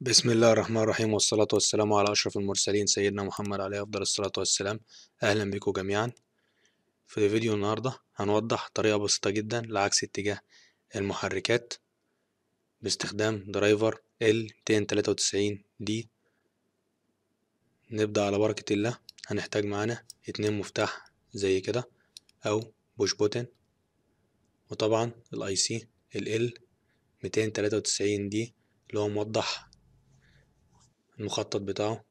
بسم الله الرحمن الرحيم والصلاة والسلام على أشرف المرسلين سيدنا محمد عليه أفضل الصلاة والسلام أهلا بكم جميعا في فيديو النهاردة هنوضح طريقة بسيطة جدا لعكس اتجاه المحركات باستخدام درايفر ال 293 دي نبدأ على بركة الله هنحتاج معانا اتنين مفتاح زي كده أو بوش بوتن وطبعا الاي سي ال 293 دي اللي هو موضح المخطط بتاعه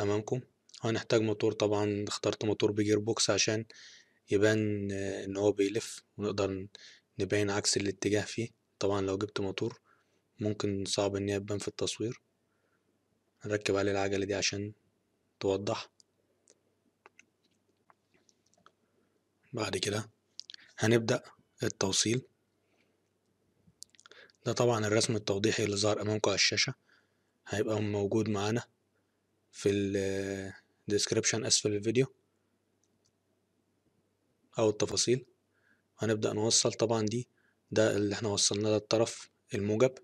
امامكم هنحتاج موتور طبعا اخترت موتور بجير بوكس عشان يبان آه، ان هو بيلف ونقدر نبين عكس الاتجاه فيه طبعا لو جبت موتور ممكن صعب ان هي تبان في التصوير هنركب عليه العجلة دي عشان توضح بعد كده هنبدأ التوصيل ده طبعا الرسم التوضيحي اللي ظهر امامكم على الشاشة هيبقى موجود معانا في الديسكريبشن اسفل الفيديو او التفاصيل هنبدأ نوصل طبعا دي ده اللي احنا وصلنا ده الطرف الموجب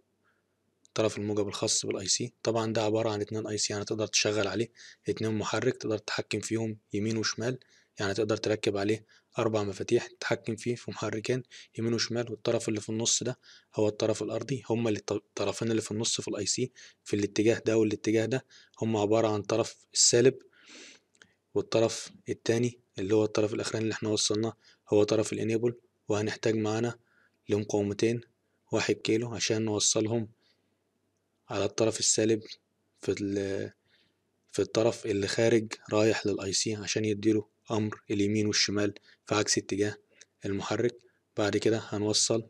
الطرف الموجب الخاص بالاي سي طبعا ده عبارة عن اتنين اي سي يعني تقدر تشغل عليه اتنين محرك تقدر تتحكم فيهم يمين وشمال يعني تقدر تركب عليه أربع مفاتيح تتحكم فيه في محركين يمين وشمال والطرف اللي في النص ده هو الطرف الأرضي هما الطرفين اللي في النص في الأي سي في الاتجاه ده والاتجاه ده هما عبارة عن طرف السالب والطرف التاني اللي هو الطرف الأخراني اللي احنا وصلناه هو طرف الانيبل وهنحتاج معانا لمقاومتين واحد كيلو عشان نوصلهم على الطرف السالب في في الطرف اللي خارج رايح للاي سي عشان يديله امر اليمين والشمال في عكس اتجاه المحرك بعد كده هنوصل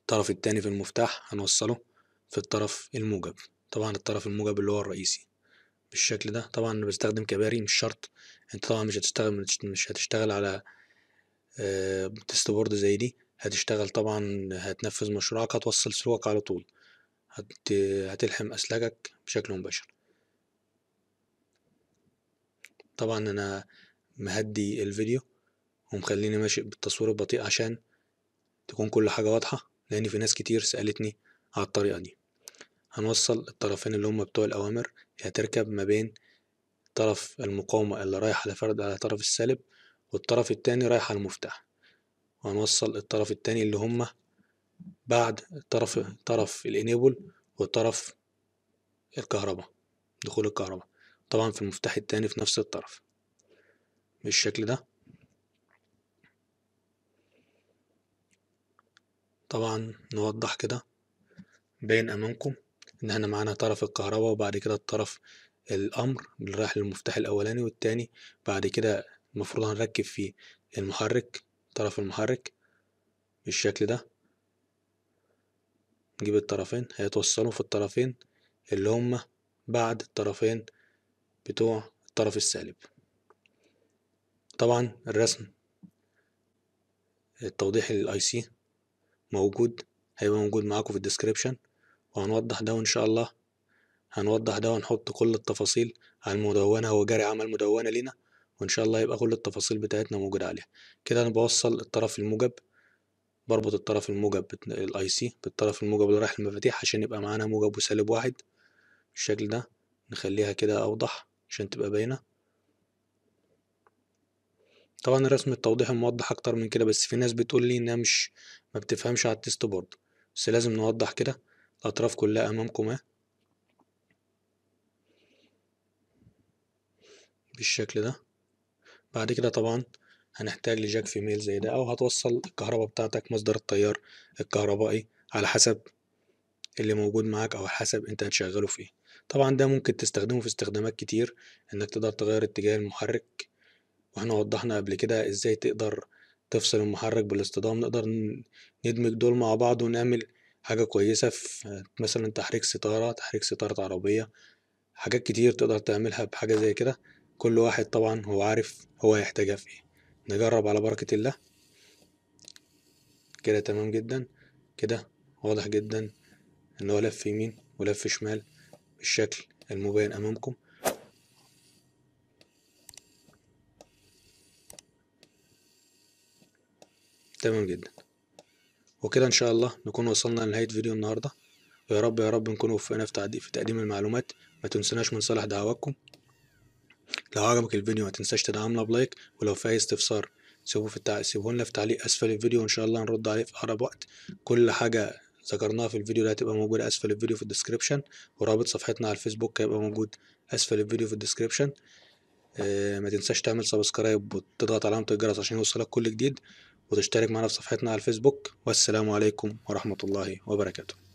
الطرف التاني في المفتاح هنوصله في الطرف الموجب طبعا الطرف الموجب اللي هو الرئيسي بالشكل ده طبعا انا بستخدم كباري مش شرط انت طبعا مش هتشتغل مش هتشتغل على آه، تيست بورد زي دي هتشتغل طبعا هتنفذ مشروعك هتوصل سلوكك على طول هتلحم اسلاكك بشكل مباشر طبعا انا مهدي الفيديو ومخليني ماشي بالتصوير البطيء عشان تكون كل حاجة واضحة لأن في ناس كتير سألتني على الطريقة دي هنوصل الطرفين اللي هما بتوع الأوامر هتركب يعني ما بين طرف المقاومة اللي رايح على فرد على طرف السالب والطرف التاني رايح على المفتاح وهنوصل الطرف التاني اللي هما بعد طرف طرف الانيبل وطرف الكهرباء دخول الكهرباء طبعا في المفتاح التاني في نفس الطرف بالشكل ده طبعا نوضح كده باين امامكم ان احنا معانا طرف الكهرباء وبعد كده الطرف الامر اللي رايح للمفتاح الاولاني والتاني بعد كده المفروض هنركب فيه المحرك طرف المحرك بالشكل ده نجيب الطرفين هيتوصلوا في الطرفين اللي هما بعد الطرفين بتوع الطرف السالب طبعا الرسم التوضيحي للاي سي موجود هيبقى موجود معاكم في الديسكريبشن وهنوضح ده ان شاء الله هنوضح ده ونحط كل التفاصيل على المدونة هو جاري عمل مدونة لينا وان شاء الله يبقى كل التفاصيل بتاعتنا موجودة عليها كده انا بوصل الطرف الموجب بربط الطرف الموجب الاي سي بالطرف الموجب اللي رايح المفاتيح عشان يبقى معانا موجب وسالب واحد بالشكل ده نخليها كده اوضح عشان تبقى باينة طبعا الرسم التوضيحي موضح اكتر من كده بس في ناس بتقول لي انها مش ما بتفهمش على التيست بورد بس لازم نوضح كده الاطراف كلها امامكم اه بالشكل ده بعد كده طبعا هنحتاج لجاك في ميل زي ده او هتوصل الكهرباء بتاعتك مصدر التيار الكهربائي على حسب اللي موجود معاك او حسب انت هتشغله فيه طبعا ده ممكن تستخدمه في استخدامات كتير انك تقدر تغير اتجاه المحرك واحنا وضحنا قبل كده ازاي تقدر تفصل المحرك بالاصطدام نقدر ندمج دول مع بعض ونعمل حاجة كويسة في مثلا تحريك ستارة تحريك ستارة عربية حاجات كتير تقدر تعملها بحاجة زي كده كل واحد طبعا هو عارف هو هيحتاجها في ايه نجرب على بركة الله كده تمام جدا كده واضح جدا ان هو لف يمين ولف شمال بالشكل المبين أمامكم تمام جدا وكده إن شاء الله نكون وصلنا لنهاية فيديو النهاردة ويا رب يا رب نكون وفقنا في, في تقديم المعلومات ما تنسناش من صالح دعواتكم لو عجبك الفيديو ما تنساش تدعمنا بلايك ولو في أي استفسار سيبوه في التع... سيبوه لنا في تعليق أسفل الفيديو وإن شاء الله نرد عليه في أقرب وقت كل حاجة ذكرناها في الفيديو ده هتبقى موجودة أسفل الفيديو في الديسكريبشن ورابط صفحتنا على الفيسبوك هيبقى موجود أسفل الفيديو في الديسكريبشن آه ما تنساش تعمل سبسكرايب وتضغط علامة الجرس عشان يوصلك كل جديد وتشترك معنا في صفحتنا على الفيسبوك والسلام عليكم ورحمة الله وبركاته